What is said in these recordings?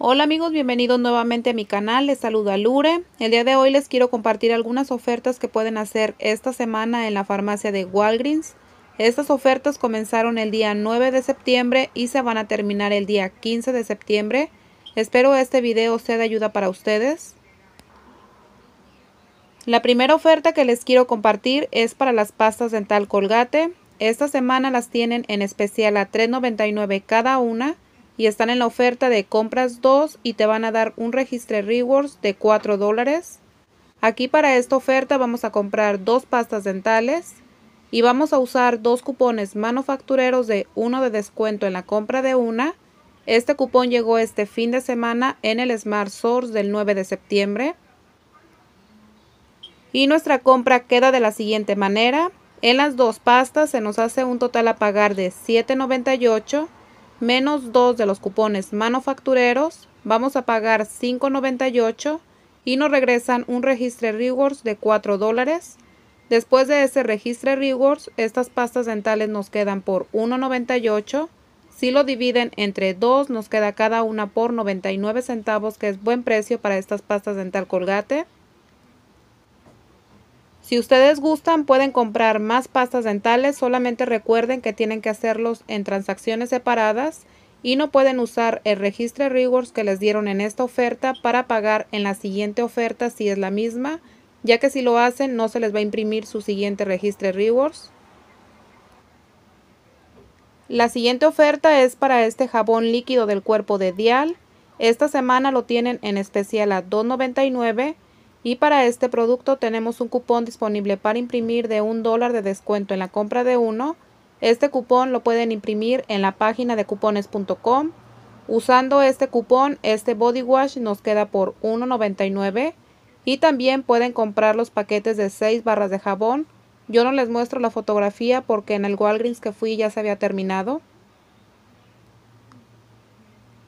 Hola amigos, bienvenidos nuevamente a mi canal, les saluda Lure. El día de hoy les quiero compartir algunas ofertas que pueden hacer esta semana en la farmacia de Walgreens. Estas ofertas comenzaron el día 9 de septiembre y se van a terminar el día 15 de septiembre. Espero este video sea de ayuda para ustedes. La primera oferta que les quiero compartir es para las pastas dental Colgate. Esta semana las tienen en especial a $3.99 cada una y están en la oferta de compras 2 y te van a dar un registro rewards de 4 dólares. Aquí para esta oferta vamos a comprar dos pastas dentales y vamos a usar dos cupones manufactureros de uno de descuento en la compra de una. Este cupón llegó este fin de semana en el Smart Source del 9 de septiembre. Y nuestra compra queda de la siguiente manera. En las dos pastas se nos hace un total a pagar de $7.98 menos 2 de los cupones manufactureros, vamos a pagar 5.98 y nos regresan un registre rewards de 4 dólares. Después de ese registre rewards, estas pastas dentales nos quedan por 1.98. Si lo dividen entre 2, nos queda cada una por 99 centavos, que es buen precio para estas pastas dental colgate. Si ustedes gustan, pueden comprar más pastas dentales, solamente recuerden que tienen que hacerlos en transacciones separadas y no pueden usar el registro rewards que les dieron en esta oferta para pagar en la siguiente oferta si es la misma, ya que si lo hacen no se les va a imprimir su siguiente registro rewards. La siguiente oferta es para este jabón líquido del cuerpo de Dial. Esta semana lo tienen en especial a $2.99 y para este producto tenemos un cupón disponible para imprimir de un dólar de descuento en la compra de uno. Este cupón lo pueden imprimir en la página de cupones.com. Usando este cupón, este body wash nos queda por $1.99 y también pueden comprar los paquetes de 6 barras de jabón. Yo no les muestro la fotografía porque en el Walgreens que fui ya se había terminado.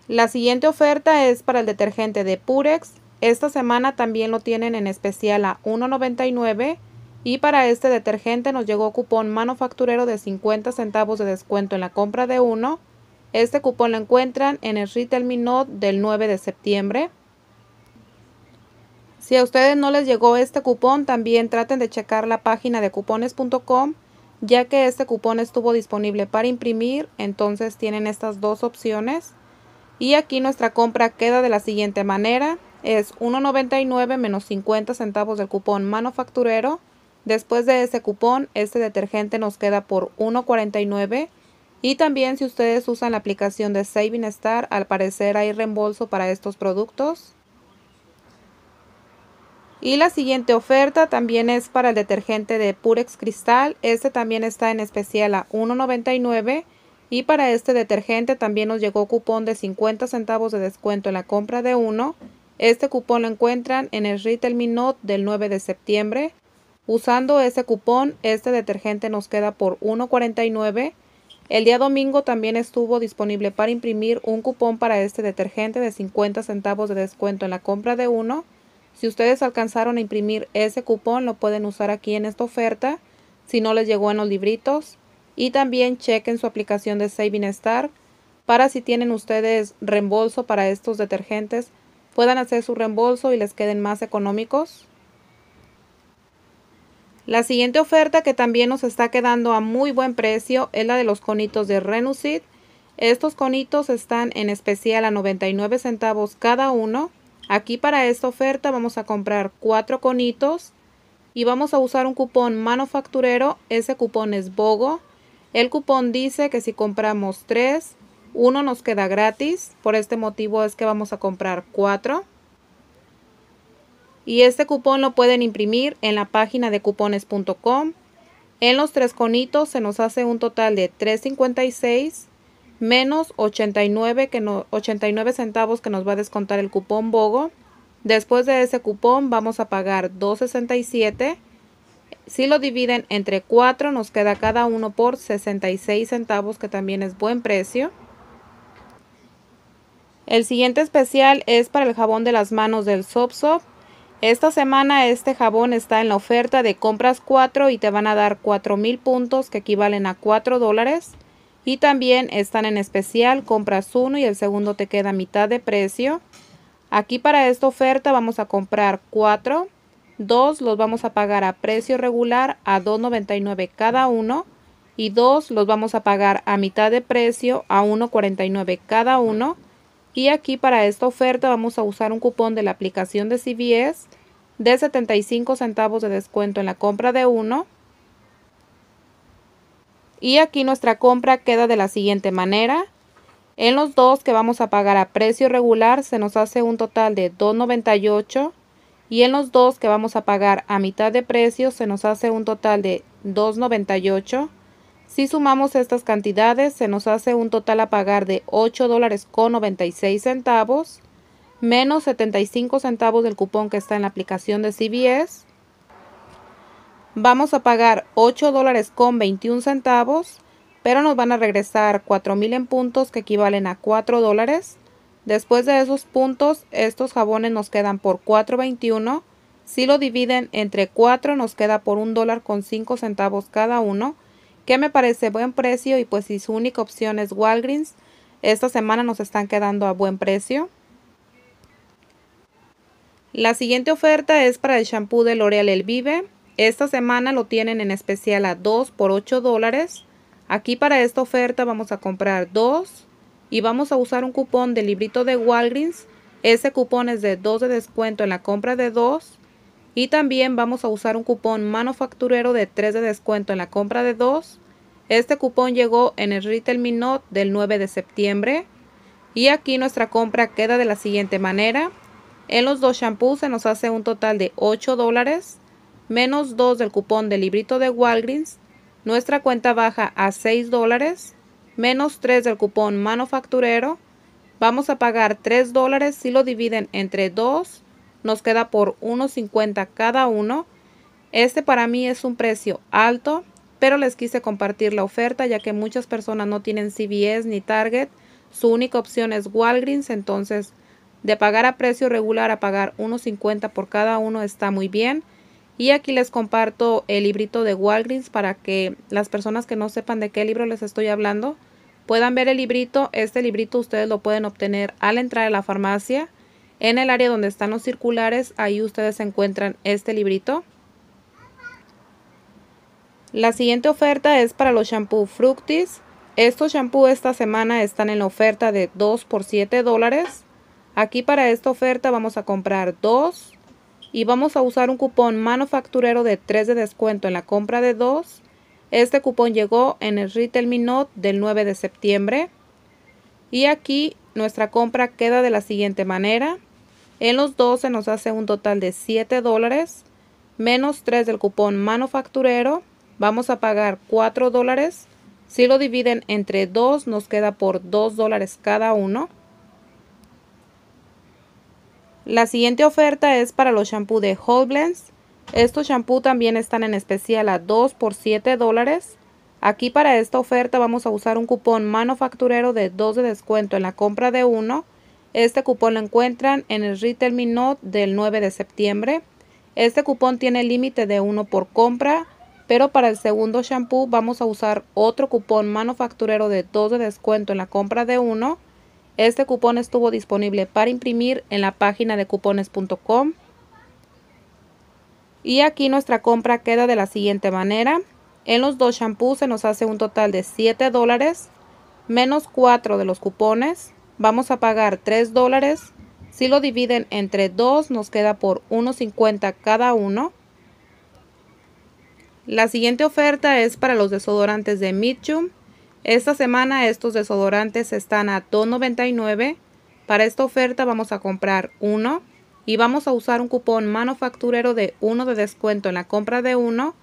La siguiente oferta es para el detergente de Purex esta semana también lo tienen en especial a $1.99 y para este detergente nos llegó cupón manufacturero de 50 centavos de descuento en la compra de uno. Este cupón lo encuentran en el Retail Minot del 9 de septiembre. Si a ustedes no les llegó este cupón, también traten de checar la página de cupones.com, ya que este cupón estuvo disponible para imprimir, entonces tienen estas dos opciones. Y aquí nuestra compra queda de la siguiente manera es 1.99 menos 50 centavos del cupón manufacturero. Después de ese cupón, este detergente nos queda por 1.49. Y también si ustedes usan la aplicación de Saving Star, al parecer hay reembolso para estos productos. Y la siguiente oferta también es para el detergente de Purex Cristal. Este también está en especial a 1.99. Y para este detergente también nos llegó cupón de 50 centavos de descuento en la compra de uno. Este cupón lo encuentran en el Retail Minot del 9 de septiembre. Usando ese cupón, este detergente nos queda por 1.49. El día domingo también estuvo disponible para imprimir un cupón para este detergente de 50 centavos de descuento en la compra de uno. Si ustedes alcanzaron a imprimir ese cupón, lo pueden usar aquí en esta oferta, si no les llegó en los libritos. Y también chequen su aplicación de Saving Star para si tienen ustedes reembolso para estos detergentes puedan hacer su reembolso y les queden más económicos. La siguiente oferta que también nos está quedando a muy buen precio es la de los conitos de Renucid. Estos conitos están en especial a 99 centavos cada uno. Aquí para esta oferta vamos a comprar cuatro conitos y vamos a usar un cupón manufacturero. Ese cupón es BOGO. El cupón dice que si compramos tres uno nos queda gratis, por este motivo es que vamos a comprar cuatro. Y este cupón lo pueden imprimir en la página de cupones.com. En los tres conitos se nos hace un total de 3.56 menos 89, que no, 89 centavos que nos va a descontar el cupón BOGO. Después de ese cupón vamos a pagar 2.67. Si lo dividen entre 4 nos queda cada uno por 66 centavos que también es buen precio. El siguiente especial es para el jabón de las manos del Soap Esta semana este jabón está en la oferta de compras 4 y te van a dar 4,000 mil puntos que equivalen a 4 dólares. Y también están en especial, compras uno y el segundo te queda a mitad de precio. Aquí para esta oferta vamos a comprar 4, dos los vamos a pagar a precio regular a 2.99 cada uno y dos los vamos a pagar a mitad de precio a 1.49 cada uno. Y aquí para esta oferta vamos a usar un cupón de la aplicación de CVS de 75 centavos de descuento en la compra de uno. Y aquí nuestra compra queda de la siguiente manera. En los dos que vamos a pagar a precio regular se nos hace un total de 2.98 y en los dos que vamos a pagar a mitad de precio se nos hace un total de 2.98 si sumamos estas cantidades, se nos hace un total a pagar de 8 dólares con 96 centavos, menos 75 centavos del cupón que está en la aplicación de CBS. Vamos a pagar 8 dólares con 21 centavos, pero nos van a regresar 4,000 en puntos que equivalen a 4 dólares. Después de esos puntos, estos jabones nos quedan por 4.21. Si lo dividen entre 4, nos queda por 1 dólar con 5 centavos cada uno que me parece buen precio y pues si su única opción es Walgreens, esta semana nos están quedando a buen precio. La siguiente oferta es para el shampoo de L'Oreal El Vive. Esta semana lo tienen en especial a 2 por 8 dólares. Aquí para esta oferta vamos a comprar 2 y vamos a usar un cupón del librito de Walgreens. Ese cupón es de 2 de descuento en la compra de 2 y también vamos a usar un cupón manufacturero de 3 de descuento en la compra de 2. Este cupón llegó en el Retail Minot del 9 de septiembre. Y aquí nuestra compra queda de la siguiente manera. En los dos shampoos se nos hace un total de 8 dólares, menos 2 del cupón del librito de Walgreens. Nuestra cuenta baja a 6 dólares, menos 3 del cupón manufacturero. Vamos a pagar 3 dólares si lo dividen entre 2 nos queda por 1.50 cada uno. Este para mí es un precio alto, pero les quise compartir la oferta ya que muchas personas no tienen CVS ni Target. Su única opción es Walgreens, entonces de pagar a precio regular a pagar 1.50 por cada uno está muy bien. Y aquí les comparto el librito de Walgreens para que las personas que no sepan de qué libro les estoy hablando puedan ver el librito. Este librito ustedes lo pueden obtener al entrar a la farmacia. En el área donde están los circulares, ahí ustedes encuentran este librito. La siguiente oferta es para los shampoos Fructis. Estos shampoos esta semana están en la oferta de 2 por 7 dólares. Aquí para esta oferta vamos a comprar 2 y vamos a usar un cupón manufacturero de 3 de descuento en la compra de 2. Este cupón llegó en el Retail Minot del 9 de septiembre. Y aquí nuestra compra queda de la siguiente manera. En los 12 nos hace un total de 7 dólares menos 3 del cupón manufacturero. Vamos a pagar 4 dólares. Si lo dividen entre 2 nos queda por 2 dólares cada uno. La siguiente oferta es para los shampoos de Whole Estos shampoos también están en especial a 2 por 7 dólares. Aquí para esta oferta vamos a usar un cupón manufacturero de 2 de descuento en la compra de uno este cupón lo encuentran en el Retail Not del 9 de septiembre. Este cupón tiene límite de 1 por compra, pero para el segundo shampoo vamos a usar otro cupón manufacturero de 2 de descuento en la compra de 1. Este cupón estuvo disponible para imprimir en la página de cupones.com. Y aquí nuestra compra queda de la siguiente manera. En los dos shampoos se nos hace un total de 7 dólares menos 4 de los cupones vamos a pagar 3 dólares. Si lo dividen entre 2 nos queda por 1.50 cada uno. La siguiente oferta es para los desodorantes de Mitchum. Esta semana estos desodorantes están a $2.99. Para esta oferta vamos a comprar uno y vamos a usar un cupón manufacturero de uno de descuento en la compra de uno.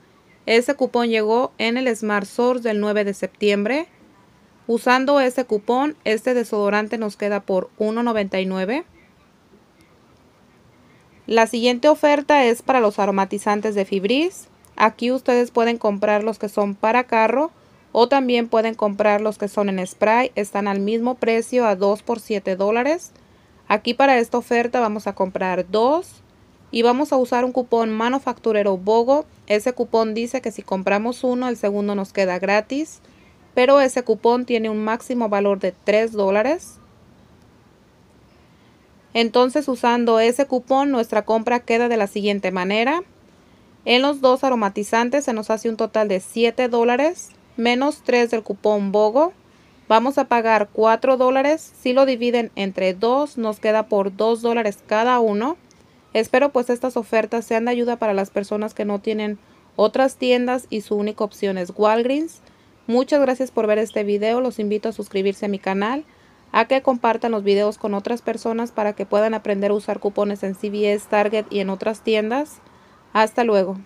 Ese cupón llegó en el Smart Source del 9 de septiembre. Usando este cupón, este desodorante nos queda por $1.99. La siguiente oferta es para los aromatizantes de Fibris. Aquí ustedes pueden comprar los que son para carro o también pueden comprar los que son en spray. Están al mismo precio a 2 por 7 dólares. Aquí para esta oferta vamos a comprar dos y vamos a usar un cupón manufacturero BOGO. Ese cupón dice que si compramos uno, el segundo nos queda gratis pero ese cupón tiene un máximo valor de 3 dólares. Entonces usando ese cupón nuestra compra queda de la siguiente manera. En los dos aromatizantes se nos hace un total de 7 dólares menos 3 del cupón BOGO. Vamos a pagar 4 dólares. Si lo dividen entre 2 nos queda por 2 dólares cada uno. Espero pues estas ofertas sean de ayuda para las personas que no tienen otras tiendas y su única opción es Walgreens. Muchas gracias por ver este video, los invito a suscribirse a mi canal, a que compartan los videos con otras personas para que puedan aprender a usar cupones en CVS, Target y en otras tiendas. Hasta luego.